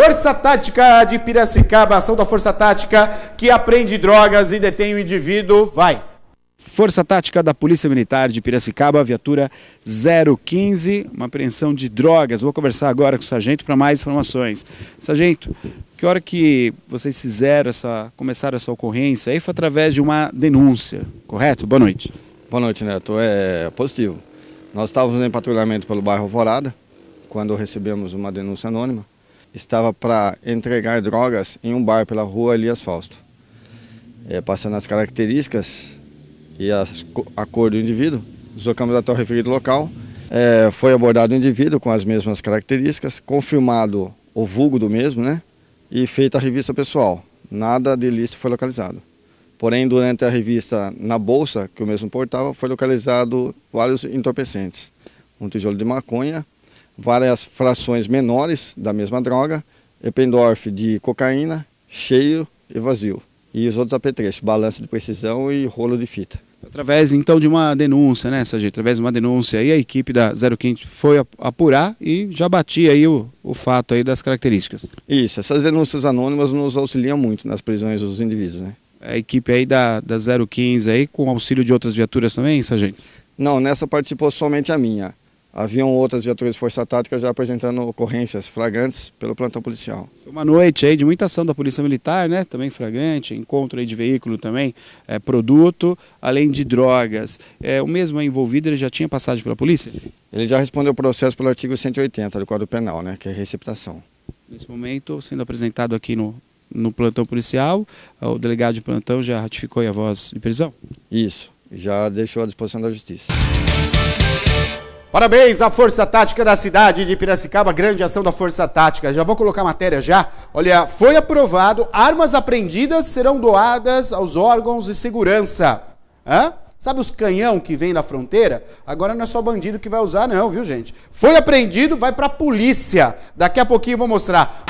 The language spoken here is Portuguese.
Força Tática de Piracicaba, ação da Força Tática que apreende drogas e detém o indivíduo. Vai. Força Tática da Polícia Militar de Piracicaba, viatura 015, uma apreensão de drogas. Vou conversar agora com o sargento para mais informações. Sargento, que hora que vocês fizeram essa, começaram essa ocorrência? Aí foi através de uma denúncia, correto? Boa noite. Boa noite, Neto. É positivo. Nós estávamos em patrulhamento pelo bairro Alvorada, quando recebemos uma denúncia anônima estava para entregar drogas em um bar pela rua Elias Fausto. É, passando as características e as, a cor do indivíduo, deslocamos até o referido local. É, foi abordado o indivíduo com as mesmas características, confirmado o vulgo do mesmo, né? E feita a revista pessoal. Nada de ilícito foi localizado. Porém, durante a revista na bolsa que o mesmo portava, foi localizado vários entorpecentes. Um tijolo de maconha, várias frações menores da mesma droga, Ependorf de cocaína, cheio e vazio. E os outros apetrechos, balança de precisão e rolo de fita. Através então de uma denúncia, né, Sérgio? Através de uma denúncia aí a equipe da 015 foi apurar e já batia aí o, o fato aí das características. Isso, essas denúncias anônimas nos auxiliam muito nas prisões dos indivíduos, né? A equipe aí da, da 015 aí, com auxílio de outras viaturas também, Sargento? Não, nessa participou somente a minha haviam outras viaturas de Força Tática já apresentando ocorrências flagrantes pelo plantão policial. Uma noite aí de muita ação da Polícia Militar, né? Também flagrante, encontro aí de veículo também, é, produto, além de drogas. É, o mesmo envolvido, ele já tinha passagem pela polícia? Ele já respondeu o processo pelo artigo 180 do Código Penal, né? Que é receptação. Nesse momento, sendo apresentado aqui no, no plantão policial, o delegado de plantão já ratificou a voz de prisão? Isso, já deixou à disposição da Justiça. Parabéns à Força Tática da cidade de Piracicaba, grande ação da Força Tática. Já vou colocar a matéria já. Olha, foi aprovado, armas apreendidas serão doadas aos órgãos de segurança. Hã? Sabe os canhão que vem da fronteira? Agora não é só bandido que vai usar, não, viu, gente? Foi apreendido, vai a polícia. Daqui a pouquinho eu vou mostrar.